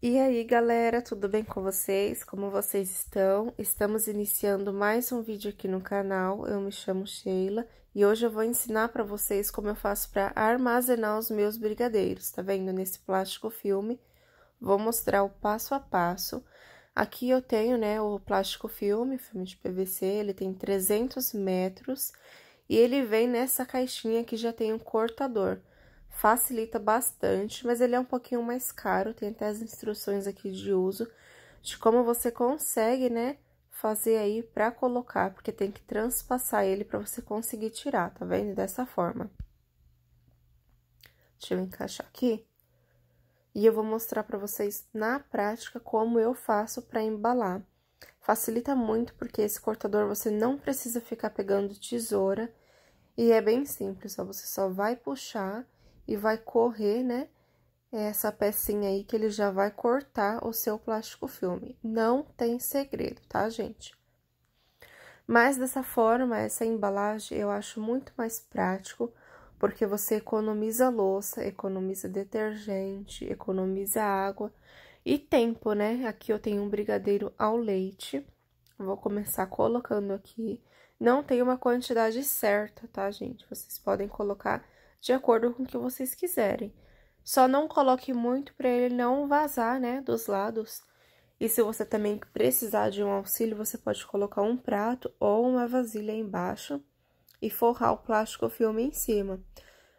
E aí, galera, tudo bem com vocês? Como vocês estão? Estamos iniciando mais um vídeo aqui no canal. Eu me chamo Sheila e hoje eu vou ensinar para vocês como eu faço para armazenar os meus brigadeiros, tá vendo? Nesse plástico filme, vou mostrar o passo a passo. Aqui eu tenho, né, o plástico filme, filme de PVC, ele tem 300 metros e ele vem nessa caixinha que já tem um cortador facilita bastante, mas ele é um pouquinho mais caro, tem até as instruções aqui de uso, de como você consegue, né, fazer aí para colocar, porque tem que transpassar ele para você conseguir tirar, tá vendo? Dessa forma. Deixa eu encaixar aqui. E eu vou mostrar para vocês na prática como eu faço para embalar. Facilita muito porque esse cortador você não precisa ficar pegando tesoura e é bem simples, Só você só vai puxar e vai correr, né? Essa pecinha aí que ele já vai cortar o seu plástico filme. Não tem segredo, tá, gente? Mas dessa forma, essa embalagem eu acho muito mais prático, porque você economiza louça, economiza detergente, economiza água e tempo, né? Aqui eu tenho um brigadeiro ao leite. Vou começar colocando aqui. Não tem uma quantidade certa, tá, gente? Vocês podem colocar de acordo com o que vocês quiserem. Só não coloque muito para ele não vazar, né, dos lados. E se você também precisar de um auxílio, você pode colocar um prato ou uma vasilha embaixo e forrar o plástico filme em cima.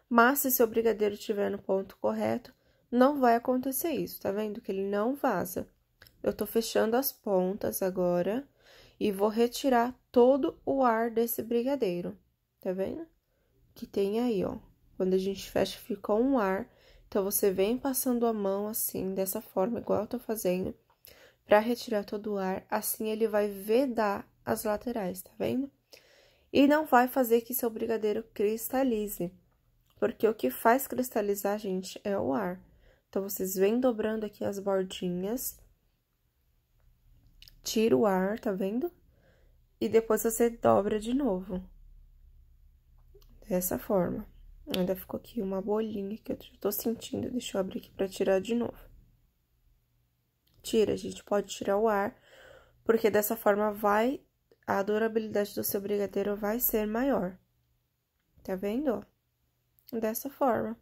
Mas se seu brigadeiro estiver no ponto correto, não vai acontecer isso, tá vendo? Que ele não vaza. Eu tô fechando as pontas agora e vou retirar todo o ar desse brigadeiro, tá vendo? Que tem aí, ó. Quando a gente fecha, fica um ar. Então, você vem passando a mão assim, dessa forma, igual eu tô fazendo, para retirar todo o ar. Assim, ele vai vedar as laterais, tá vendo? E não vai fazer que seu brigadeiro cristalize, porque o que faz cristalizar, gente, é o ar. Então, vocês vêm dobrando aqui as bordinhas, tira o ar, tá vendo? E depois você dobra de novo. Dessa forma. Ainda ficou aqui uma bolinha que eu tô sentindo. Deixa eu abrir aqui pra tirar de novo. Tira, gente. Pode tirar o ar, porque dessa forma vai... A durabilidade do seu brigadeiro vai ser maior. Tá vendo? Dessa forma.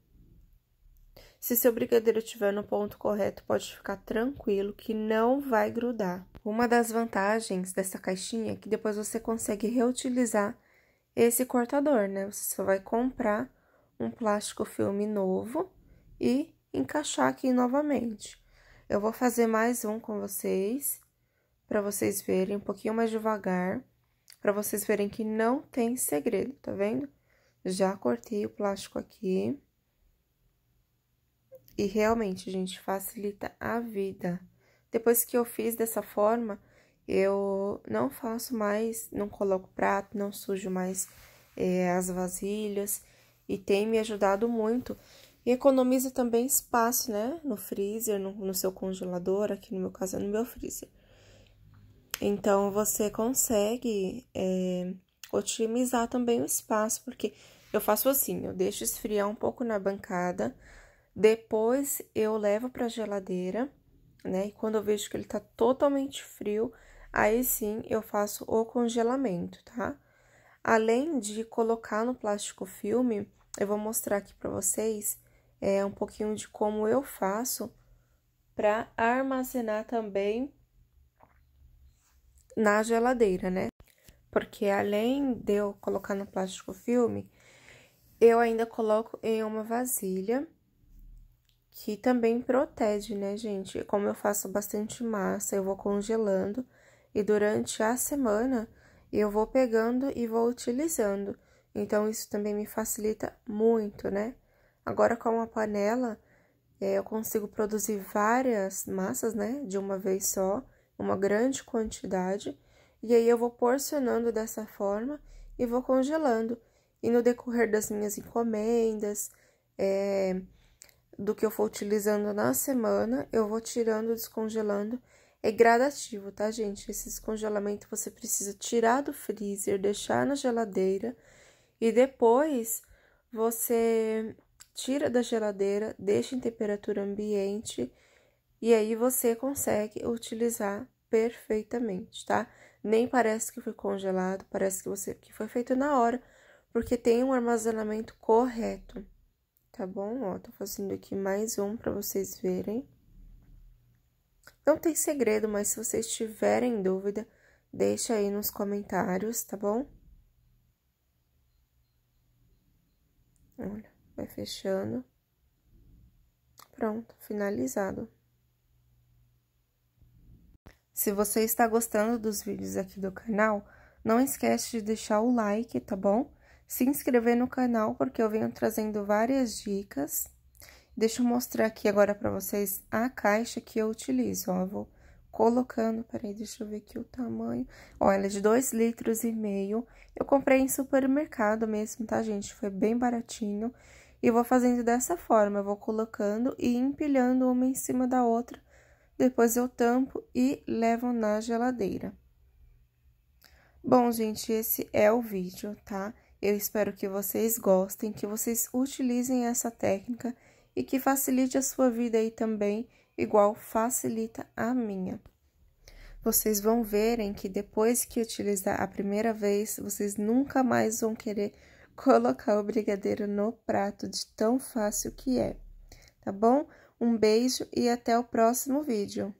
Se seu brigadeiro estiver no ponto correto, pode ficar tranquilo que não vai grudar. Uma das vantagens dessa caixinha é que depois você consegue reutilizar esse cortador, né? Você só vai comprar um plástico filme novo e encaixar aqui novamente. Eu vou fazer mais um com vocês, para vocês verem um pouquinho mais devagar, para vocês verem que não tem segredo, tá vendo? Já cortei o plástico aqui. E realmente, gente, facilita a vida. Depois que eu fiz dessa forma, eu não faço mais, não coloco prato, não sujo mais é, as vasilhas e tem me ajudado muito. E economiza também espaço, né? No freezer, no, no seu congelador, aqui no meu caso é no meu freezer. Então, você consegue é, otimizar também o espaço, porque eu faço assim, eu deixo esfriar um pouco na bancada, depois eu levo para a geladeira, né? E quando eu vejo que ele está totalmente frio, aí sim eu faço o congelamento, tá? Além de colocar no plástico filme eu vou mostrar aqui para vocês é, um pouquinho de como eu faço para armazenar também na geladeira, né? Porque além de eu colocar no plástico filme, eu ainda coloco em uma vasilha que também protege, né, gente? Como eu faço bastante massa, eu vou congelando e durante a semana eu vou pegando e vou utilizando. Então, isso também me facilita muito, né? Agora, com uma panela, eh, eu consigo produzir várias massas, né? De uma vez só, uma grande quantidade. E aí, eu vou porcionando dessa forma e vou congelando. E no decorrer das minhas encomendas, é, do que eu for utilizando na semana, eu vou tirando, descongelando. É gradativo, tá, gente? Esse descongelamento você precisa tirar do freezer, deixar na geladeira e depois você tira da geladeira, deixa em temperatura ambiente e aí você consegue utilizar perfeitamente, tá? Nem parece que foi congelado, parece que você que foi feito na hora, porque tem um armazenamento correto. Tá bom? Ó, tô fazendo aqui mais um para vocês verem. Não tem segredo, mas se vocês tiverem dúvida, deixa aí nos comentários, tá bom? vai fechando. Pronto, finalizado. Se você está gostando dos vídeos aqui do canal, não esquece de deixar o like, tá bom? Se inscrever no canal, porque eu venho trazendo várias dicas. Deixa eu mostrar aqui agora para vocês a caixa que eu utilizo, ó. Eu vou colocando, peraí, deixa eu ver aqui o tamanho. Ó, ela é de 2,5 litros e meio. Eu comprei em supermercado mesmo, tá, gente? Foi bem baratinho. E vou fazendo dessa forma, eu vou colocando e empilhando uma em cima da outra. Depois eu tampo e levo na geladeira. Bom, gente, esse é o vídeo, tá? Eu espero que vocês gostem, que vocês utilizem essa técnica e que facilite a sua vida aí também, igual facilita a minha. Vocês vão verem que depois que utilizar a primeira vez, vocês nunca mais vão querer colocar o brigadeiro no prato de tão fácil que é, tá bom? Um beijo e até o próximo vídeo.